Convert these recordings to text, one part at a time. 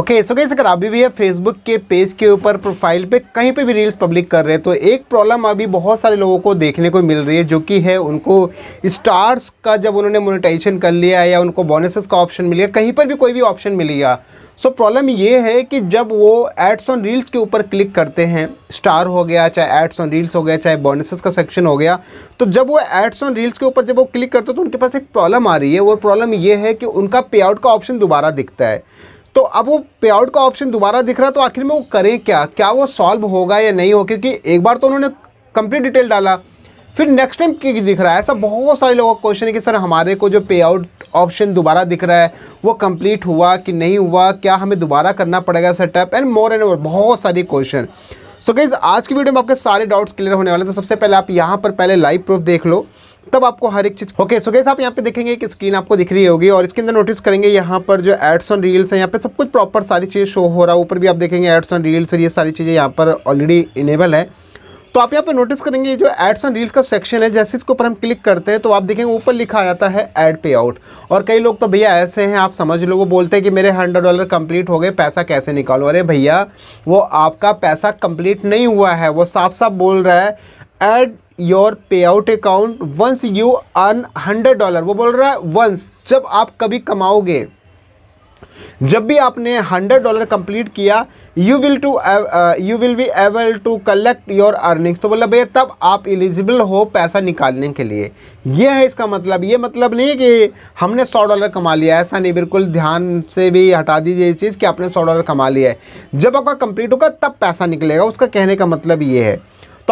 okay so कैसे अगर अभी भी है फेसबुक के पेज के ऊपर प्रोफाइल पे कहीं पे भी रील्स पब्लिक कर रहे हैं तो एक प्रॉब्लम अभी बहुत सारे लोगों को देखने को मिल रही है जो कि है उनको स्टार्स का जब उन्होंने मोनेटाइजेशन कर लिया या उनको बोनसेस का ऑप्शन मिल गया कहीं पर भी कोई भी ऑप्शन मिल गया सो प्रॉब्लम ये है कि जब वो एड्स ऑन रील्स के ऊपर क्लिक करते हैं स्टार हो गया चाहे एड्स ऑन रील्स हो गया चाहे बोनसेस का सेक्शन हो गया तो जब वो एड्स ऑन रील्स के ऊपर जब वो क्लिक करते हैं तो उनके पास एक प्रॉब्लम आ रही है वो प्रॉब्लम ये है कि उनका पे आउट का ऑप्शन दोबारा दिखता है तो अब वो पे आउट का ऑप्शन दोबारा दिख रहा है तो आखिर में वो करें क्या क्या वो सॉल्व होगा या नहीं होगा क्योंकि एक बार तो उन्होंने कंप्लीट डिटेल डाला फिर नेक्स्ट टाइम क्यों दिख रहा है ऐसा बहुत सारे लोगों का क्वेश्चन है कि सर हमारे को जो पे आउट ऑप्शन दोबारा दिख रहा है वो कंप्लीट हुआ कि नहीं हुआ क्या हमें दोबारा करना पड़ेगा setup and more and more बहुत सारी क्वेश्चन सो so गाइज आज की वीडियो में आपके सारे डाउट्स क्लियर होने वाले तो सबसे पहले आप यहाँ पर पहले लाइव प्रूफ देख लो तब आपको हर एक चीज़ ओके सो गैस आप यहाँ पे देखेंगे कि स्क्रीन आपको दिख रही होगी और इसके अंदर नोटिस करेंगे यहाँ पर जो एड्स ऑन रील्स हैं यहाँ पे सब कुछ प्रॉपर सारी चीज़ शो हो रहा है ऊपर भी आप देखेंगे एड्स ऑन रील्स ये सारी चीज़ें यहाँ पर ऑलरेडी इनेबल है तो आप यहाँ पर नोटिस करेंगे जो एड्स ऑन रील्स का सेक्शन है जैसे इसके ऊपर हम क्लिक करते हैं तो आप देखेंगे ऊपर लिखा आ जाता है एड पे आउट और कई लोग तो भैया ऐसे हैं आप समझ लो वो बोलते हैं कि मेरे हंड्रेड डॉलर कंप्लीट हो गए पैसा कैसे निकालो अरे भैया वो आपका पैसा कंप्लीट नहीं हुआ है वो साफ साफ बोल रहा है add your payout account once you earn hundred dollar वो बोल रहा है वंस जब आप कभी कमाओगे जब भी आपने हंड्रेड डॉलर कंप्लीट किया you will to you will be able to collect your earnings तो मतलब भैया तब आप एलिजिबल हो पैसा निकालने के लिए यह है इसका मतलब ये मतलब नहीं है कि हमने सौ डॉलर कमा लिया ऐसा नहीं बिल्कुल ध्यान से भी हटा दीजिए ये चीज़ कि आपने सौ डॉलर कमा लिया है जब आपका कंप्लीट होगा तब पैसा निकलेगा उसका कहने का मतलब ये है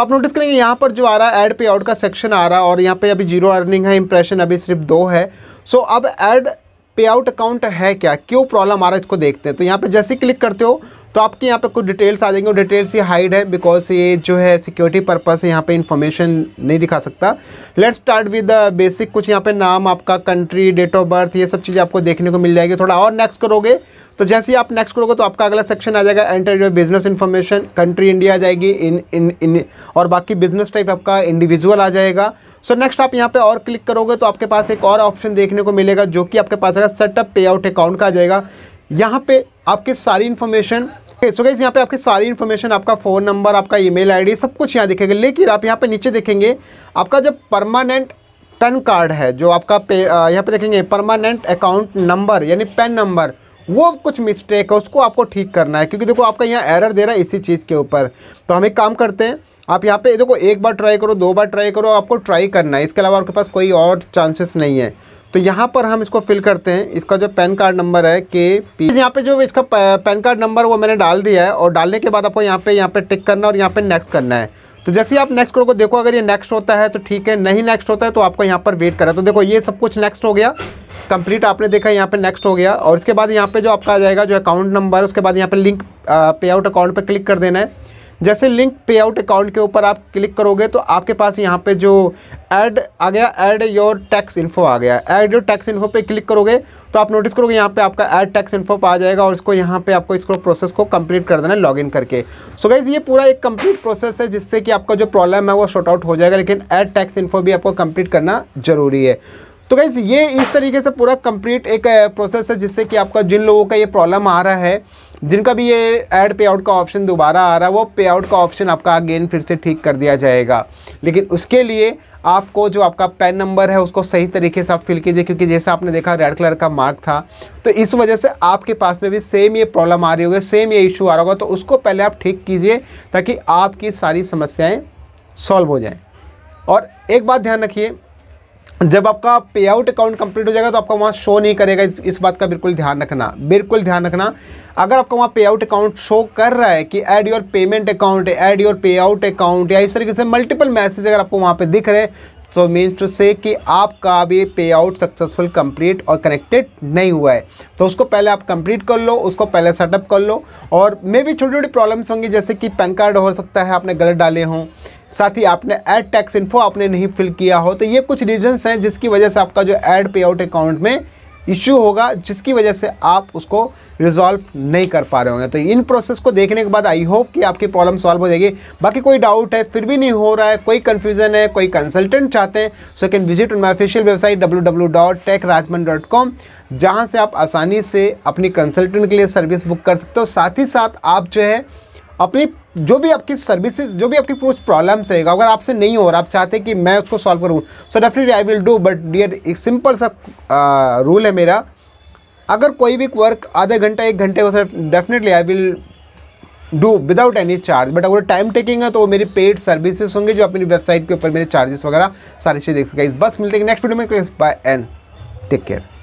तो आप नोटिस करेंगे यहाँ पर जो आ रहा है एड पे आउट का सेक्शन आ रहा है और यहाँ पे अभी जीरो अर्निंग है इंप्रेशन अभी सिर्फ दो है सो अब एड पे आउट अकाउंट है क्या क्यों प्रॉब्लम आ रहा है इसको देखते हैं तो यहाँ पे जैसे क्लिक करते हो तो आपके यहाँ पे कुछ डिटेल्स आ जाएंगे और डिटेल्स ये हाइड है बिकॉज ये जो है सिक्योरिटी पर्पस यहाँ पे इन्फॉर्मेशन नहीं दिखा सकता लेट्स स्टार्ट विद बेसिक कुछ यहाँ पे नाम आपका कंट्री डेट ऑफ बर्थ ये सब चीज़ें आपको देखने को मिल जाएगी थोड़ा और नेक्स्ट करोगे तो जैसे ही आप नेक्स्ट करोगे तो आपका अगला सेक्शन आ जाएगा एंटर जो बिजनेस इन्फॉर्मेशन कंट्री इंडिया आ जाएगी इन इन इन और बाकी बिजनेस टाइप आपका इंडिविजुअल आ जाएगा सो so नेक्स्ट आप यहाँ पे और क्लिक करोगे तो आपके पास एक और ऑप्शन देखने को मिलेगा जो कि आपके पास आएगा सेटअप पे आउट अकाउंट का आ जाएगा यहाँ पे आपकी सारी इन्फॉर्मेशन सो गाइज यहाँ पे आपकी सारी इन्फॉर्मेशन आपका फ़ोन नंबर आपका ईमेल आईडी सब कुछ यहाँ दिखेगा लेकिन आप यहाँ पे नीचे देखेंगे आपका जो परमानेंट पेन कार्ड है जो आपका पे यहाँ पे देखेंगे परमानेंट अकाउंट नंबर यानी पेन नंबर वो कुछ मिस्टेक है उसको आपको ठीक करना है क्योंकि देखो आपका यहाँ एरर दे रहा है इसी चीज़ के ऊपर तो हम एक काम करते हैं आप यहाँ पे देखो एक बार ट्राई करो दो बार ट्राई करो आपको ट्राई करना है इसके अलावा आपके पास कोई और चांसेस नहीं है तो यहाँ पर हम इसको फिल करते हैं इसका जो पैन कार्ड नंबर है के पी यहाँ पे जो इसका पैन कार्ड नंबर वो मैंने डाल दिया है और डालने के बाद आपको यहाँ पे यहाँ पे टिक करना और यहाँ पे नेक्स्ट करना है तो जैसे ही आप नेक्स्ट करोगे देखो अगर ये नेक्स्ट होता है तो ठीक है नहीं नेक्स्ट होता है तो आपको यहाँ पर वेट करा तो देखो ये सब कुछ नेक्स्ट हो गया कंप्लीट आपने देखा यहाँ पे नेक्स्ट हो गया और इसके बाद यहाँ पे जो आपका आ जाएगा जो अकाउंट नंबर उसके बाद यहाँ पे लिंक पे आउट अकाउंट पे क्लिक कर देना है जैसे लिंक पे आउट अकाउंट के ऊपर आप क्लिक करोगे तो आपके पास यहाँ पे जो ऐड आ गया ऐड योर टैक्स इन्फो आ गया ऐड योर टैक्स इन्फो पे क्लिक करोगे तो आप नोटिस करोगे यहाँ पे आपका ऐड टैक्स इन्फो आ जाएगा और इसको यहाँ पे आपको इसको प्रोसेस को कंप्लीट कर देना इन करके सो so गाइज ये पूरा एक कंप्लीट प्रोसेस है जिससे कि आपका जो प्रॉब्लम है वो शॉर्ट आउट हो जाएगा लेकिन ऐड टैक्स इन्फो भी आपको कंप्लीट करना जरूरी है तो गाइज ये इस तरीके से पूरा कंप्लीट एक प्रोसेस है जिससे कि आपका जिन लोगों का ये प्रॉब्लम आ रहा है जिनका भी ये एड पे आउट का ऑप्शन दोबारा आ रहा है वो पे आउट का ऑप्शन आपका अगेन फिर से ठीक कर दिया जाएगा लेकिन उसके लिए आपको जो आपका पैन नंबर है उसको सही तरीके से आप फिल कीजिए क्योंकि जैसा आपने देखा रेड कलर का मार्क था तो इस वजह से आपके पास में भी सेम ये प्रॉब्लम आ रही होगी सेम ये इशू आ रहा होगा तो उसको पहले आप ठीक कीजिए ताकि आपकी सारी समस्याएँ सॉल्व हो जाएँ और एक बात ध्यान रखिए जब आपका पे आउट अकाउंट कंप्लीट हो जाएगा तो आपका वहाँ शो नहीं करेगा इस, इस बात का बिल्कुल ध्यान रखना बिल्कुल ध्यान रखना अगर आपका वहाँ पे आउट अकाउंट शो कर रहा है कि add your payment account add your payout account या इस तरीके से मल्टीपल मैसेज अगर आपको वहाँ पे दिख रहे सो मीन्स टू से कि आपका अभी पे आउट सक्सेसफुल कंप्लीट और कनेक्टेड नहीं हुआ है तो उसको पहले आप कंप्लीट कर लो उसको पहले सेटअप कर लो और मे भी छोटी छोटी प्रॉब्लम्स होंगी जैसे कि पैन कार्ड हो सकता है आपने गलत डाले हों साथ ही आपने एड टैक्स इन्फो आपने नहीं फिल किया हो तो ये कुछ रीजन्स हैं जिसकी वजह से आपका जो एड पे आउट अकाउंट में इश्यू होगा जिसकी वजह से आप उसको रिजॉल्व नहीं कर पा रहे होंगे तो इन प्रोसेस को देखने के बाद आई होप कि आपकी प्रॉब्लम सॉल्व हो जाएगी बाकी कोई डाउट है फिर भी नहीं हो रहा है कोई कन्फ्यूजन है कोई कंसल्टेंट चाहते हैं so can visit on my official website W W dot tech Rajman dot com जहाँ से आप आसानी से अपनी कंसल्टेंट के लिए सर्विस बुक कर सकते हो साथ ही साथ आप जो है अपनी जो भी आपकी सर्विसेज जो भी आपकी कुछ प्रॉब्लम्स है अगर आपसे नहीं हो रहा आप चाहते कि मैं उसको सॉल्व करूँ so definitely I will do but dear एक सिंपल सा रूल है मेरा अगर कोई भी वर्क आधे घंटा एक घंटे हो sir definitely I will do without any charge but अगर टाइम टेकिंग है तो वो मेरी पेड सर्विसेज होंगे जो अपनी वेबसाइट के ऊपर मेरे चार्जेस वगैरह सारी चीज़ें देख सकेगा इस बस मिलते हैं नेक्स्ट वीडियो में बाय एंड टेक केयर